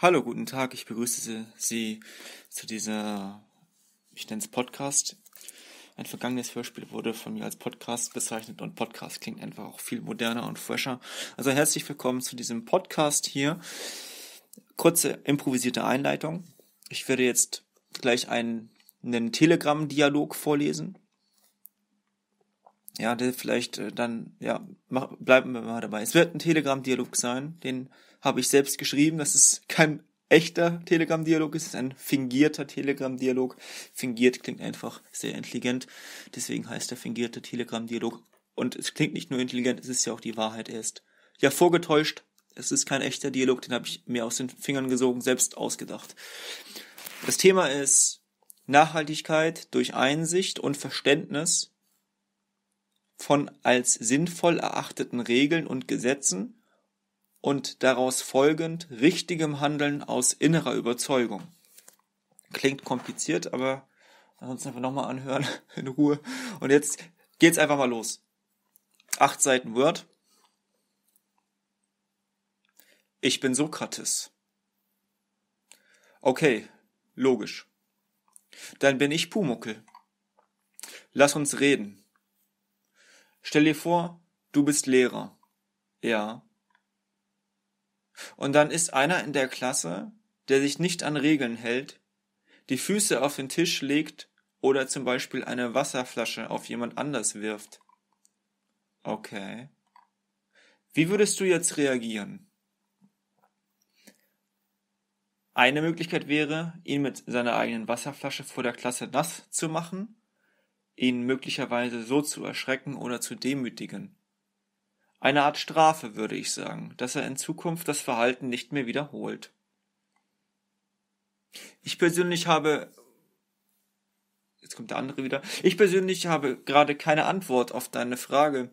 Hallo, guten Tag. Ich begrüße Sie zu dieser, ich nenne es Podcast. Ein vergangenes Hörspiel wurde von mir als Podcast bezeichnet und Podcast klingt einfach auch viel moderner und fresher. Also herzlich willkommen zu diesem Podcast hier. Kurze improvisierte Einleitung. Ich werde jetzt gleich einen, einen Telegram-Dialog vorlesen. Ja, der vielleicht äh, dann, ja, mach, bleiben wir mal dabei. Es wird ein Telegram-Dialog sein, den habe ich selbst geschrieben, dass es kein echter Telegram-Dialog ist, es ist ein fingierter Telegram-Dialog. Fingiert klingt einfach sehr intelligent, deswegen heißt der fingierte Telegram-Dialog. Und es klingt nicht nur intelligent, es ist ja auch die Wahrheit Er ist Ja, vorgetäuscht, es ist kein echter Dialog, den habe ich mir aus den Fingern gesogen, selbst ausgedacht. Das Thema ist Nachhaltigkeit durch Einsicht und Verständnis von als sinnvoll erachteten Regeln und Gesetzen und daraus folgend richtigem Handeln aus innerer Überzeugung. Klingt kompliziert, aber ansonsten einfach nochmal anhören in Ruhe. Und jetzt geht's einfach mal los. Acht Seiten Word. Ich bin Sokrates. Okay, logisch. Dann bin ich Pumuckel. Lass uns reden. Stell dir vor, du bist Lehrer. Ja, und dann ist einer in der Klasse, der sich nicht an Regeln hält, die Füße auf den Tisch legt oder zum Beispiel eine Wasserflasche auf jemand anders wirft. Okay. Wie würdest du jetzt reagieren? Eine Möglichkeit wäre, ihn mit seiner eigenen Wasserflasche vor der Klasse nass zu machen, ihn möglicherweise so zu erschrecken oder zu demütigen. Eine Art Strafe, würde ich sagen, dass er in Zukunft das Verhalten nicht mehr wiederholt. Ich persönlich habe jetzt kommt der andere wieder. Ich persönlich habe gerade keine Antwort auf deine Frage,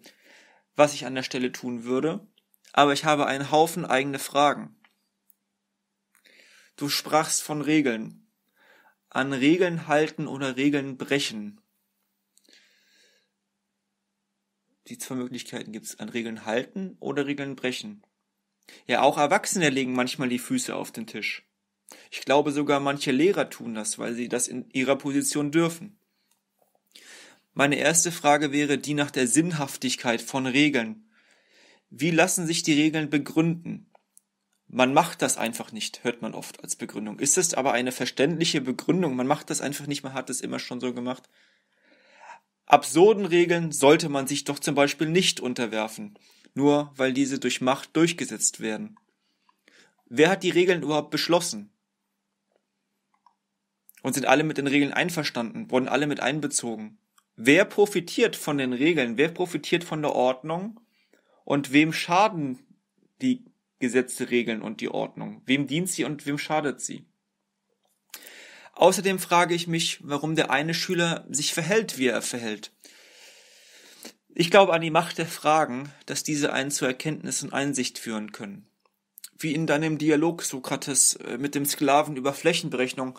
was ich an der Stelle tun würde, aber ich habe einen Haufen eigene Fragen. Du sprachst von Regeln. An Regeln halten oder Regeln brechen. die zwei Möglichkeiten gibt es, an Regeln halten oder Regeln brechen. Ja, auch Erwachsene legen manchmal die Füße auf den Tisch. Ich glaube sogar manche Lehrer tun das, weil sie das in ihrer Position dürfen. Meine erste Frage wäre die nach der Sinnhaftigkeit von Regeln. Wie lassen sich die Regeln begründen? Man macht das einfach nicht, hört man oft als Begründung. Ist es aber eine verständliche Begründung? Man macht das einfach nicht, man hat es immer schon so gemacht. Absurden Regeln sollte man sich doch zum Beispiel nicht unterwerfen, nur weil diese durch Macht durchgesetzt werden. Wer hat die Regeln überhaupt beschlossen? Und sind alle mit den Regeln einverstanden? Wurden alle mit einbezogen? Wer profitiert von den Regeln? Wer profitiert von der Ordnung? Und wem schaden die Gesetze, Regeln und die Ordnung? Wem dient sie und wem schadet sie? Außerdem frage ich mich, warum der eine Schüler sich verhält, wie er verhält. Ich glaube an die Macht der Fragen, dass diese einen zu Erkenntnis und Einsicht führen können. Wie in deinem Dialog, Sokrates, äh, mit dem Sklaven über Flächenberechnung,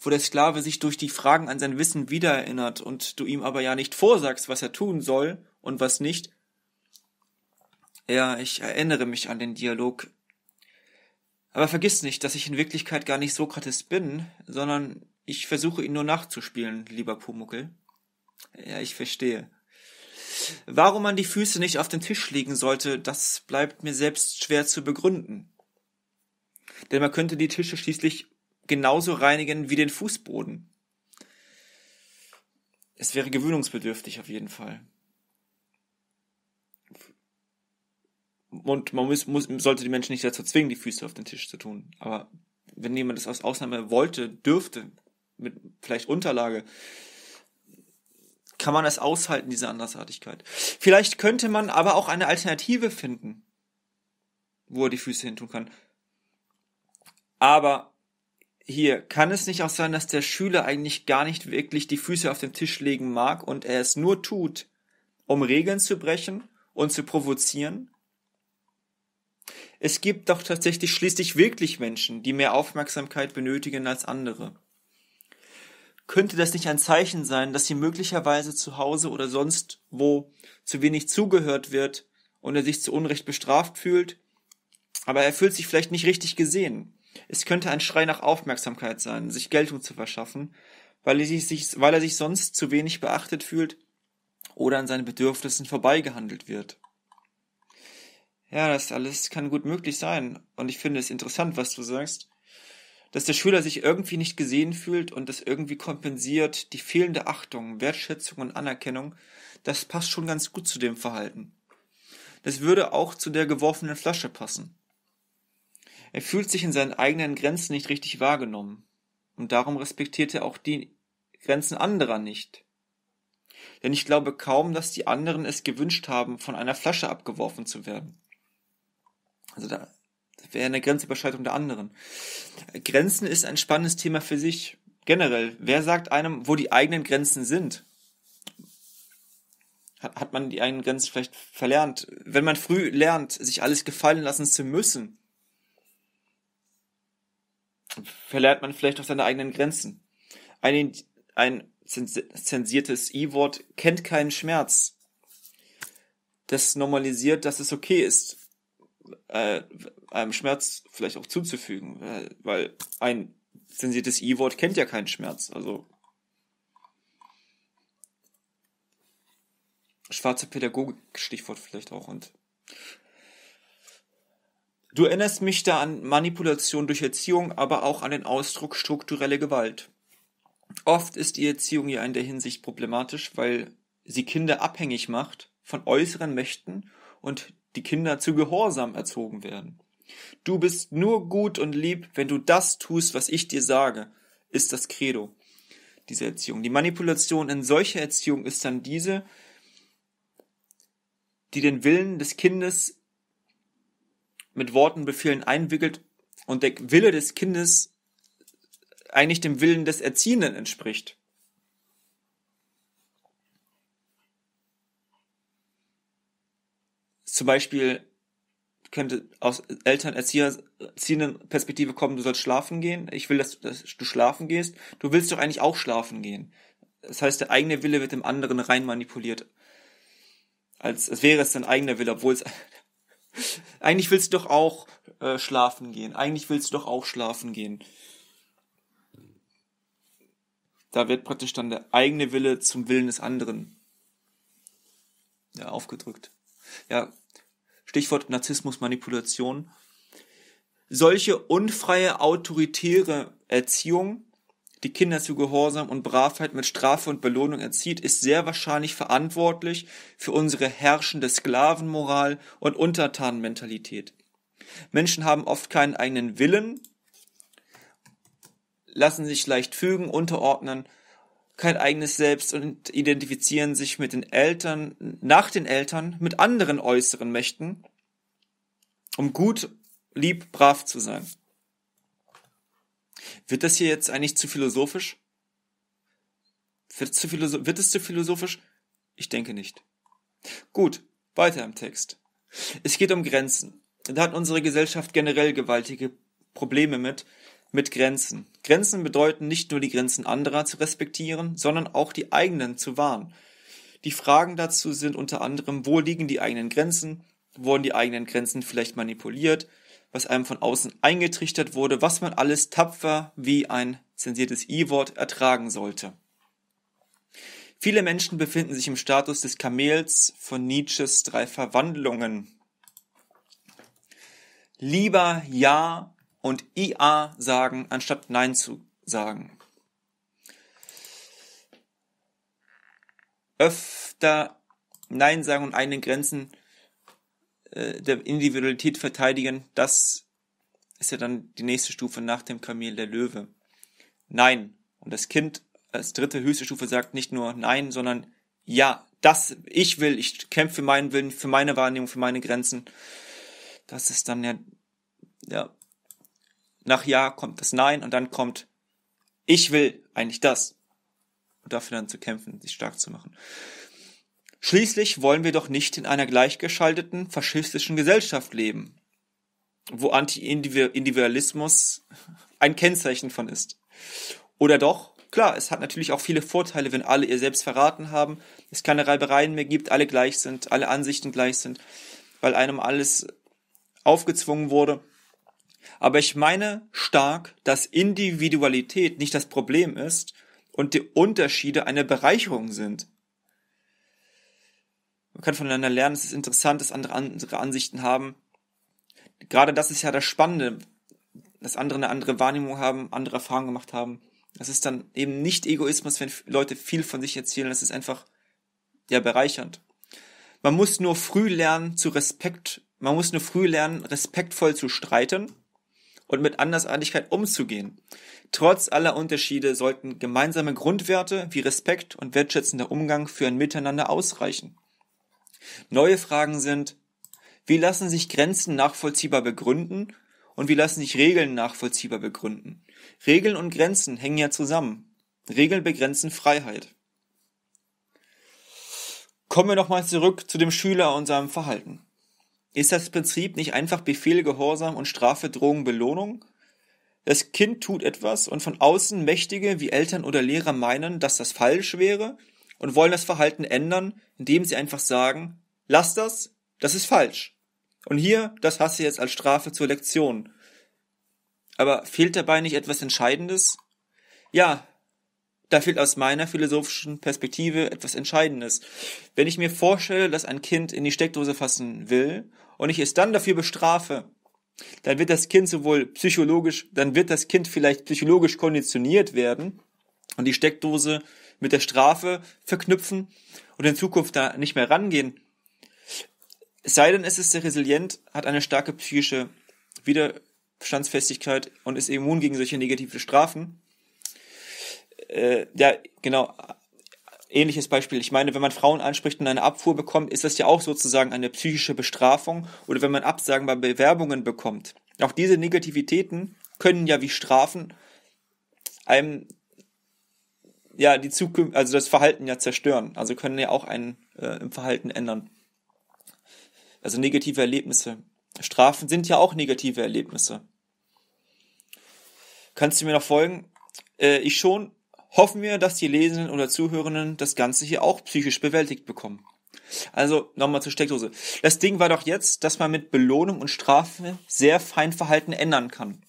wo der Sklave sich durch die Fragen an sein Wissen wiedererinnert und du ihm aber ja nicht vorsagst, was er tun soll und was nicht. Ja, ich erinnere mich an den Dialog. Aber vergiss nicht, dass ich in Wirklichkeit gar nicht Sokrates bin, sondern ich versuche ihn nur nachzuspielen, lieber Pumuckel. Ja, ich verstehe. Warum man die Füße nicht auf dem Tisch liegen sollte, das bleibt mir selbst schwer zu begründen. Denn man könnte die Tische schließlich genauso reinigen wie den Fußboden. Es wäre gewöhnungsbedürftig auf jeden Fall. und man muss, muss, sollte die Menschen nicht dazu zwingen, die Füße auf den Tisch zu tun. Aber wenn jemand das aus Ausnahme wollte, dürfte, mit vielleicht Unterlage, kann man das aushalten, diese Andersartigkeit. Vielleicht könnte man aber auch eine Alternative finden, wo er die Füße hintun kann. Aber hier kann es nicht auch sein, dass der Schüler eigentlich gar nicht wirklich die Füße auf den Tisch legen mag und er es nur tut, um Regeln zu brechen und zu provozieren es gibt doch tatsächlich schließlich wirklich Menschen, die mehr Aufmerksamkeit benötigen als andere. Könnte das nicht ein Zeichen sein, dass sie möglicherweise zu Hause oder sonst wo zu wenig zugehört wird und er sich zu Unrecht bestraft fühlt? Aber er fühlt sich vielleicht nicht richtig gesehen. Es könnte ein Schrei nach Aufmerksamkeit sein, sich Geltung zu verschaffen, weil er sich, weil er sich sonst zu wenig beachtet fühlt oder an seinen Bedürfnissen vorbeigehandelt wird. Ja, das alles kann gut möglich sein. Und ich finde es interessant, was du sagst, dass der Schüler sich irgendwie nicht gesehen fühlt und das irgendwie kompensiert, die fehlende Achtung, Wertschätzung und Anerkennung, das passt schon ganz gut zu dem Verhalten. Das würde auch zu der geworfenen Flasche passen. Er fühlt sich in seinen eigenen Grenzen nicht richtig wahrgenommen. Und darum respektiert er auch die Grenzen anderer nicht. Denn ich glaube kaum, dass die anderen es gewünscht haben, von einer Flasche abgeworfen zu werden. Also da wäre eine Grenzüberschreitung der anderen. Grenzen ist ein spannendes Thema für sich. Generell, wer sagt einem, wo die eigenen Grenzen sind? Hat, hat man die eigenen Grenzen vielleicht verlernt? Wenn man früh lernt, sich alles gefallen lassen zu müssen, verlernt man vielleicht auch seine eigenen Grenzen. Ein, ein zensiertes I-Wort kennt keinen Schmerz. Das normalisiert, dass es okay ist, äh, einem Schmerz vielleicht auch zuzufügen, weil, weil ein zensiertes I-Wort kennt ja keinen Schmerz, also schwarze Pädagogik, Stichwort vielleicht auch und Du erinnerst mich da an Manipulation durch Erziehung, aber auch an den Ausdruck strukturelle Gewalt. Oft ist die Erziehung ja in der Hinsicht problematisch, weil sie Kinder abhängig macht von äußeren Mächten und die Kinder zu Gehorsam erzogen werden. Du bist nur gut und lieb, wenn du das tust, was ich dir sage, ist das Credo dieser Erziehung. Die Manipulation in solcher Erziehung ist dann diese, die den Willen des Kindes mit Worten, Befehlen einwickelt und der Wille des Kindes eigentlich dem Willen des Erziehenden entspricht. zum Beispiel könnte aus Eltern, Erzieher, erziehenden Perspektive kommen, du sollst schlafen gehen, ich will, dass, dass, du schlafen gehst, du willst doch eigentlich auch schlafen gehen. Das heißt, der eigene Wille wird dem anderen rein manipuliert. Als, als wäre es dein eigener Wille, obwohl es, eigentlich willst du doch auch äh, schlafen gehen, eigentlich willst du doch auch schlafen gehen. Da wird praktisch dann der eigene Wille zum Willen des anderen ja, aufgedrückt. Ja, Stichwort Narzissmus, Manipulation. Solche unfreie, autoritäre Erziehung, die Kinder zu Gehorsam und Bravheit mit Strafe und Belohnung erzieht, ist sehr wahrscheinlich verantwortlich für unsere herrschende Sklavenmoral und Untertanenmentalität. Menschen haben oft keinen eigenen Willen, lassen sich leicht fügen, unterordnen kein eigenes Selbst und identifizieren sich mit den Eltern, nach den Eltern, mit anderen äußeren Mächten, um gut, lieb, brav zu sein. Wird das hier jetzt eigentlich zu philosophisch? Wird es zu, philosophisch? Ich denke nicht. Gut, weiter im Text. Es geht um Grenzen. Da hat unsere Gesellschaft generell gewaltige Probleme mit, mit Grenzen. Grenzen bedeuten nicht nur die Grenzen anderer zu respektieren, sondern auch die eigenen zu wahren. Die Fragen dazu sind unter anderem, wo liegen die eigenen Grenzen? Wurden die eigenen Grenzen vielleicht manipuliert? Was einem von außen eingetrichtert wurde, was man alles tapfer wie ein zensiertes I-Wort ertragen sollte. Viele Menschen befinden sich im Status des Kamels von Nietzsches drei Verwandlungen. Lieber ja, und IA sagen, anstatt Nein zu sagen. Öfter Nein sagen und eigene Grenzen äh, der Individualität verteidigen, das ist ja dann die nächste Stufe nach dem Kamel der Löwe. Nein. Und das Kind als dritte höchste Stufe sagt nicht nur Nein, sondern Ja, das ich will, ich kämpfe für meinen Willen, für meine Wahrnehmung, für meine Grenzen. Das ist dann ja, ja nach Ja kommt das Nein und dann kommt ich will eigentlich das. Und dafür dann zu kämpfen, sich stark zu machen. Schließlich wollen wir doch nicht in einer gleichgeschalteten faschistischen Gesellschaft leben, wo Anti-Individualismus ein Kennzeichen von ist. Oder doch? Klar, es hat natürlich auch viele Vorteile, wenn alle ihr selbst verraten haben, es keine Reibereien mehr gibt, alle gleich sind, alle Ansichten gleich sind, weil einem alles aufgezwungen wurde. Aber ich meine stark, dass Individualität nicht das Problem ist und die Unterschiede eine Bereicherung sind. Man kann voneinander lernen, es ist interessant, dass andere andere Ansichten haben. Gerade das ist ja das Spannende, dass andere eine andere Wahrnehmung haben, andere Erfahrungen gemacht haben. Das ist dann eben nicht Egoismus, wenn Leute viel von sich erzählen. Das ist einfach ja bereichernd. Man muss nur früh lernen zu Respekt, man muss nur früh lernen, respektvoll zu streiten und mit Andersartigkeit umzugehen. Trotz aller Unterschiede sollten gemeinsame Grundwerte wie Respekt und wertschätzender Umgang für ein Miteinander ausreichen. Neue Fragen sind, wie lassen sich Grenzen nachvollziehbar begründen und wie lassen sich Regeln nachvollziehbar begründen? Regeln und Grenzen hängen ja zusammen. Regeln begrenzen Freiheit. Kommen wir nochmal zurück zu dem Schüler und seinem Verhalten. Ist das Prinzip nicht einfach Befehl Gehorsam und Strafe Drohung Belohnung? Das Kind tut etwas und von außen Mächtige wie Eltern oder Lehrer meinen, dass das falsch wäre und wollen das Verhalten ändern, indem sie einfach sagen, lass das, das ist falsch. Und hier, das hast du jetzt als Strafe zur Lektion. Aber fehlt dabei nicht etwas Entscheidendes? Ja, da fehlt aus meiner philosophischen Perspektive etwas Entscheidendes. Wenn ich mir vorstelle, dass ein Kind in die Steckdose fassen will und ich es dann dafür bestrafe, dann wird das Kind sowohl psychologisch, dann wird das Kind vielleicht psychologisch konditioniert werden und die Steckdose mit der Strafe verknüpfen und in Zukunft da nicht mehr rangehen. Es sei denn, es ist sehr resilient, hat eine starke psychische Widerstandsfestigkeit und ist immun gegen solche negative Strafen. Äh, ja, genau ähnliches Beispiel. Ich meine, wenn man Frauen anspricht und eine Abfuhr bekommt, ist das ja auch sozusagen eine psychische Bestrafung oder wenn man Absagen bei Bewerbungen bekommt. Auch diese Negativitäten können ja wie Strafen einem ja die Zukunft, also das Verhalten ja zerstören. Also können ja auch einen äh, im Verhalten ändern. Also negative Erlebnisse. Strafen sind ja auch negative Erlebnisse. Kannst du mir noch folgen? Äh, ich schon, hoffen wir, dass die Lesenden oder Zuhörenden das Ganze hier auch psychisch bewältigt bekommen. Also nochmal zur Steckdose. Das Ding war doch jetzt, dass man mit Belohnung und Strafe sehr fein Verhalten ändern kann.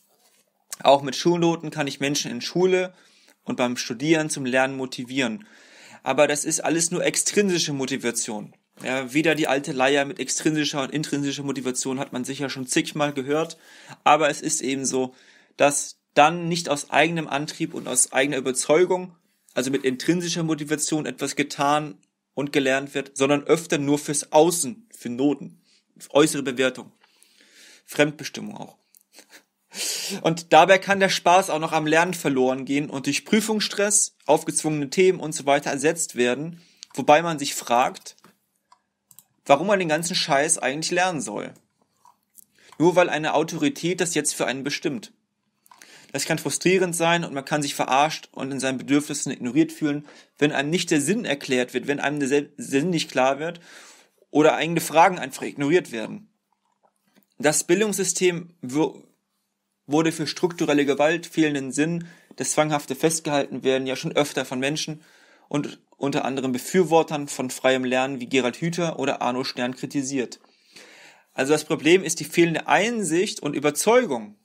Auch mit Schulnoten kann ich Menschen in Schule und beim Studieren zum Lernen motivieren. Aber das ist alles nur extrinsische Motivation. Ja, wieder die alte Leier mit extrinsischer und intrinsischer Motivation hat man sicher schon zigmal gehört, aber es ist eben so, dass dann nicht aus eigenem Antrieb und aus eigener Überzeugung, also mit intrinsischer Motivation etwas getan und gelernt wird, sondern öfter nur fürs Außen, für Noten, für äußere Bewertung, Fremdbestimmung auch. Und dabei kann der Spaß auch noch am Lernen verloren gehen und durch Prüfungsstress, aufgezwungene Themen und so weiter ersetzt werden, wobei man sich fragt, warum man den ganzen Scheiß eigentlich lernen soll. Nur weil eine Autorität das jetzt für einen bestimmt. Das kann frustrierend sein und man kann sich verarscht und in seinen Bedürfnissen ignoriert fühlen, wenn einem nicht der Sinn erklärt wird, wenn einem der Sinn nicht klar wird oder eigene Fragen einfach ignoriert werden. Das Bildungssystem wurde für strukturelle Gewalt, fehlenden Sinn, das zwanghafte Festgehalten werden ja schon öfter von Menschen und unter anderem Befürwortern von freiem Lernen wie Gerald Hüther oder Arno Stern kritisiert. Also das Problem ist die fehlende Einsicht und Überzeugung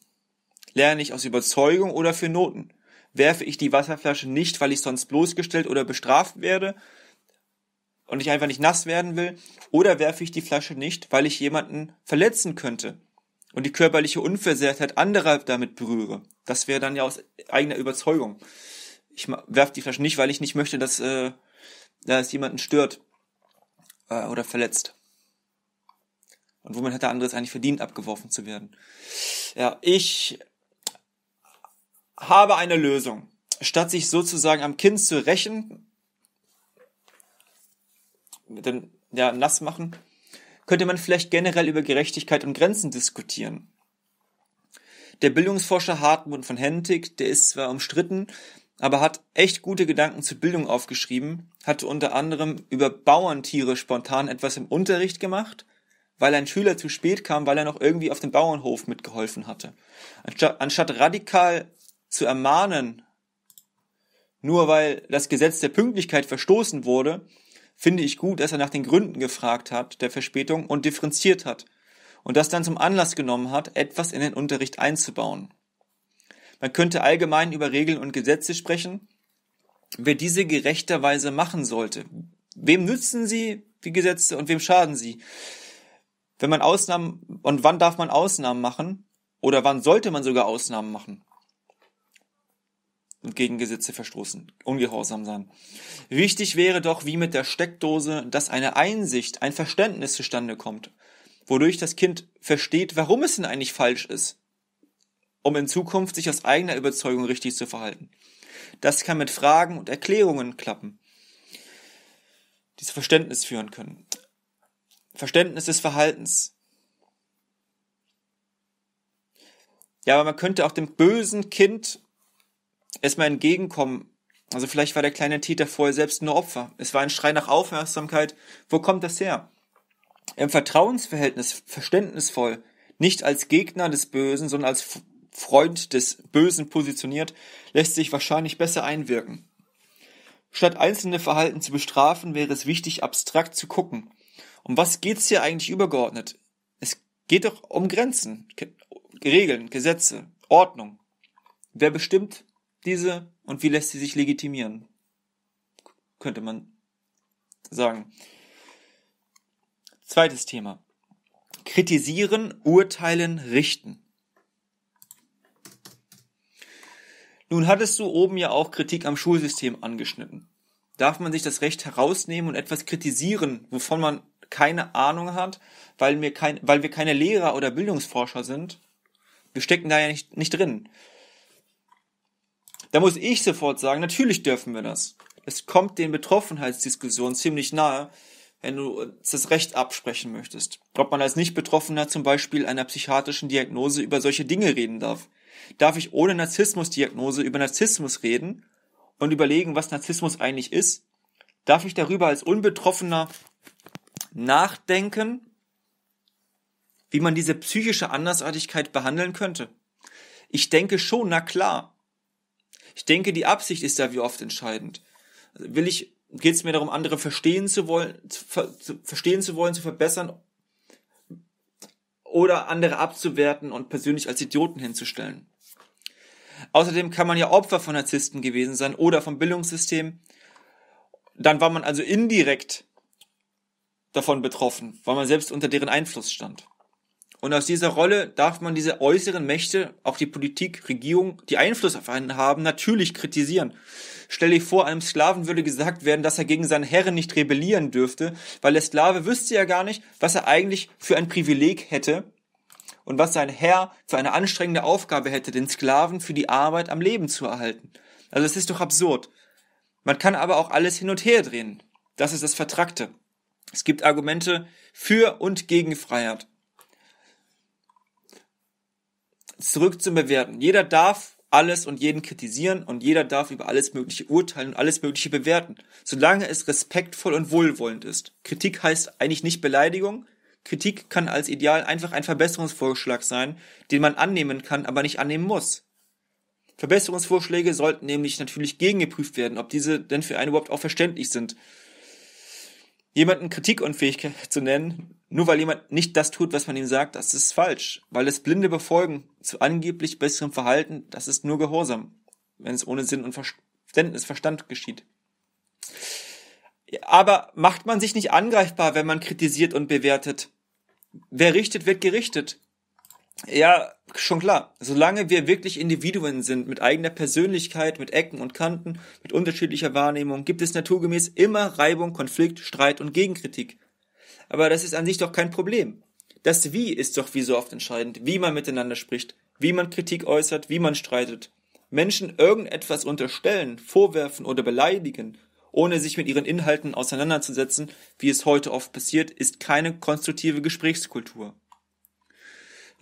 Lerne ich aus Überzeugung oder für Noten? Werfe ich die Wasserflasche nicht, weil ich sonst bloßgestellt oder bestraft werde und ich einfach nicht nass werden will? Oder werfe ich die Flasche nicht, weil ich jemanden verletzen könnte und die körperliche Unversehrtheit anderer damit berühre? Das wäre dann ja aus eigener Überzeugung. Ich werfe die Flasche nicht, weil ich nicht möchte, dass, äh, dass jemanden stört äh, oder verletzt. Und womit hat der andere es eigentlich verdient, abgeworfen zu werden? Ja, ich habe eine Lösung. Statt sich sozusagen am Kind zu rächen, mit dem ja, nass machen, könnte man vielleicht generell über Gerechtigkeit und Grenzen diskutieren. Der Bildungsforscher Hartmut von Hentig, der ist zwar umstritten, aber hat echt gute Gedanken zur Bildung aufgeschrieben, hatte unter anderem über Bauerntiere spontan etwas im Unterricht gemacht, weil ein Schüler zu spät kam, weil er noch irgendwie auf dem Bauernhof mitgeholfen hatte. Anstatt, anstatt radikal zu ermahnen, nur weil das Gesetz der Pünktlichkeit verstoßen wurde, finde ich gut, dass er nach den Gründen gefragt hat, der Verspätung, und differenziert hat. Und das dann zum Anlass genommen hat, etwas in den Unterricht einzubauen. Man könnte allgemein über Regeln und Gesetze sprechen, wer diese gerechterweise machen sollte. Wem nützen sie, die Gesetze, und wem schaden sie? Wenn man Ausnahmen, und wann darf man Ausnahmen machen? Oder wann sollte man sogar Ausnahmen machen? und gegen Gesetze verstoßen, ungehorsam sein. Wichtig wäre doch, wie mit der Steckdose, dass eine Einsicht, ein Verständnis zustande kommt, wodurch das Kind versteht, warum es denn eigentlich falsch ist, um in Zukunft sich aus eigener Überzeugung richtig zu verhalten. Das kann mit Fragen und Erklärungen klappen, die zu Verständnis führen können. Verständnis des Verhaltens, Ja, aber man könnte auch dem bösen Kind erstmal entgegenkommen. Also vielleicht war der kleine Täter vorher selbst nur Opfer. Es war ein Schrei nach Aufmerksamkeit. Wo kommt das her? Im Vertrauensverhältnis verständnisvoll, nicht als Gegner des Bösen, sondern als Freund des Bösen positioniert, lässt sich wahrscheinlich besser einwirken. Statt einzelne Verhalten zu bestrafen, wäre es wichtig, abstrakt zu gucken. Um was geht's hier eigentlich übergeordnet? Es geht doch um Grenzen, Regeln, Gesetze, Ordnung. Wer bestimmt, diese und wie lässt sie sich legitimieren? Könnte man sagen. Zweites Thema. Kritisieren, urteilen, richten. Nun hattest du oben ja auch Kritik am Schulsystem angeschnitten. Darf man sich das Recht herausnehmen und etwas kritisieren, wovon man keine Ahnung hat, weil, mir kein, weil wir keine Lehrer oder Bildungsforscher sind? Wir stecken da ja nicht, nicht drin. Da muss ich sofort sagen, natürlich dürfen wir das. Es kommt den Betroffenheitsdiskussionen ziemlich nahe, wenn du das Recht absprechen möchtest. Ob man als Nicht-Betroffener zum Beispiel einer psychiatrischen Diagnose über solche Dinge reden darf. Darf ich ohne Narzissmusdiagnose über Narzissmus reden und überlegen, was Narzissmus eigentlich ist? Darf ich darüber als Unbetroffener nachdenken, wie man diese psychische Andersartigkeit behandeln könnte? Ich denke schon, na klar, ich denke, die Absicht ist da wie oft entscheidend. Also will ich, geht es mir darum, andere verstehen zu wollen, zu, ver, zu, verstehen zu wollen, zu verbessern oder andere abzuwerten und persönlich als Idioten hinzustellen. Außerdem kann man ja Opfer von Narzissten gewesen sein oder vom Bildungssystem. Dann war man also indirekt davon betroffen, weil man selbst unter deren Einfluss stand. Und aus dieser Rolle darf man diese äußeren Mächte, auch die Politik, Regierung, die Einfluss auf einen haben, natürlich kritisieren. Stelle ich vor, einem Sklaven würde gesagt werden, dass er gegen seinen Herren nicht rebellieren dürfte, weil der Sklave wüsste ja gar nicht, was er eigentlich für ein Privileg hätte und was sein Herr für eine anstrengende Aufgabe hätte, den Sklaven für die Arbeit am Leben zu erhalten. Also es ist doch absurd. Man kann aber auch alles hin und her drehen. Das ist das Vertrackte. Es gibt Argumente für und gegen Freiheit zurück zum Bewerten. Jeder darf alles und jeden kritisieren und jeder darf über alles Mögliche urteilen und alles Mögliche bewerten, solange es respektvoll und wohlwollend ist. Kritik heißt eigentlich nicht Beleidigung. Kritik kann als Ideal einfach ein Verbesserungsvorschlag sein, den man annehmen kann, aber nicht annehmen muss. Verbesserungsvorschläge sollten nämlich natürlich gegengeprüft werden, ob diese denn für einen überhaupt auch verständlich sind jemanden kritikunfähig zu nennen, nur weil jemand nicht das tut, was man ihm sagt, das ist falsch. Weil das blinde Befolgen zu angeblich besserem Verhalten, das ist nur Gehorsam, wenn es ohne Sinn und Verständnis, Verstand geschieht. Aber macht man sich nicht angreifbar, wenn man kritisiert und bewertet? Wer richtet, wird gerichtet. Ja, schon klar. Solange wir wirklich Individuen sind, mit eigener Persönlichkeit, mit Ecken und Kanten, mit unterschiedlicher Wahrnehmung, gibt es naturgemäß immer Reibung, Konflikt, Streit und Gegenkritik. Aber das ist an sich doch kein Problem. Das Wie ist doch wie so oft entscheidend, wie man miteinander spricht, wie man Kritik äußert, wie man streitet. Menschen irgendetwas unterstellen, vorwerfen oder beleidigen, ohne sich mit ihren Inhalten auseinanderzusetzen, wie es heute oft passiert, ist keine konstruktive Gesprächskultur.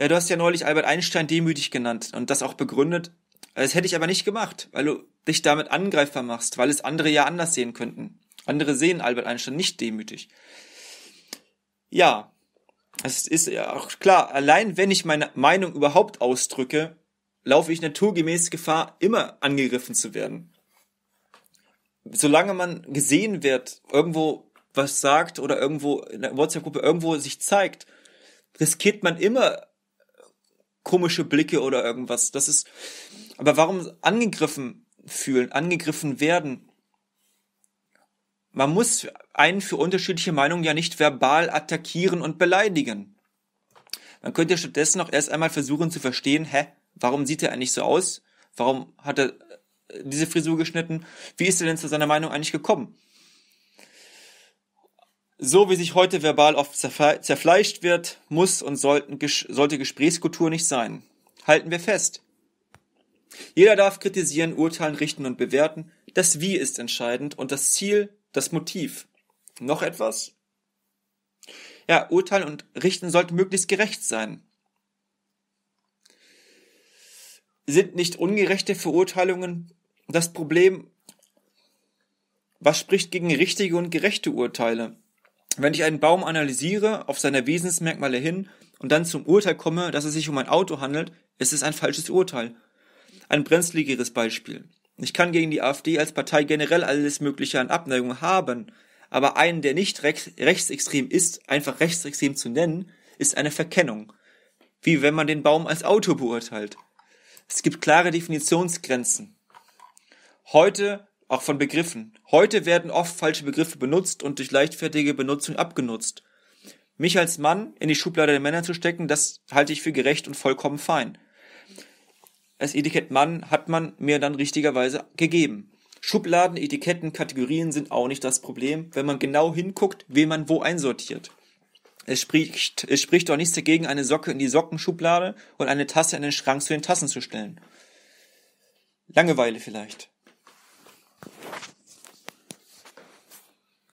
Ja, du hast ja neulich Albert Einstein demütig genannt und das auch begründet. Das hätte ich aber nicht gemacht, weil du dich damit angreifbar machst, weil es andere ja anders sehen könnten. Andere sehen Albert Einstein nicht demütig. Ja, es ist ja auch klar, allein wenn ich meine Meinung überhaupt ausdrücke, laufe ich naturgemäß Gefahr, immer angegriffen zu werden. Solange man gesehen wird, irgendwo was sagt oder irgendwo in der WhatsApp-Gruppe irgendwo sich zeigt, riskiert man immer komische Blicke oder irgendwas. Das ist, aber warum angegriffen fühlen, angegriffen werden? Man muss einen für unterschiedliche Meinungen ja nicht verbal attackieren und beleidigen. Man könnte stattdessen auch erst einmal versuchen zu verstehen, hä, warum sieht er eigentlich so aus? Warum hat er äh, diese Frisur geschnitten? Wie ist er denn zu seiner Meinung eigentlich gekommen? So wie sich heute verbal oft zerfleischt wird, muss und sollte Gesprächskultur nicht sein. Halten wir fest. Jeder darf kritisieren, urteilen, richten und bewerten. Das Wie ist entscheidend und das Ziel, das Motiv. Noch etwas? Ja, urteilen und richten sollte möglichst gerecht sein. Sind nicht ungerechte Verurteilungen das Problem? Was spricht gegen richtige und gerechte Urteile? Wenn ich einen Baum analysiere, auf seine Wesensmerkmale hin und dann zum Urteil komme, dass es sich um ein Auto handelt, ist es ein falsches Urteil. Ein brenzligeres Beispiel. Ich kann gegen die AfD als Partei generell alles Mögliche an Abneigung haben, aber einen, der nicht recht, rechtsextrem ist, einfach rechtsextrem zu nennen, ist eine Verkennung. Wie wenn man den Baum als Auto beurteilt. Es gibt klare Definitionsgrenzen. Heute auch von Begriffen. Heute werden oft falsche Begriffe benutzt und durch leichtfertige Benutzung abgenutzt. Mich als Mann in die Schublade der Männer zu stecken, das halte ich für gerecht und vollkommen fein. Das Etikett Mann hat man mir dann richtigerweise gegeben. Schubladen, Etiketten, Kategorien sind auch nicht das Problem, wenn man genau hinguckt, wen man wo einsortiert. Es spricht, es spricht doch nichts dagegen, eine Socke in die Sockenschublade und eine Tasse in den Schrank zu den Tassen zu stellen. Langeweile vielleicht.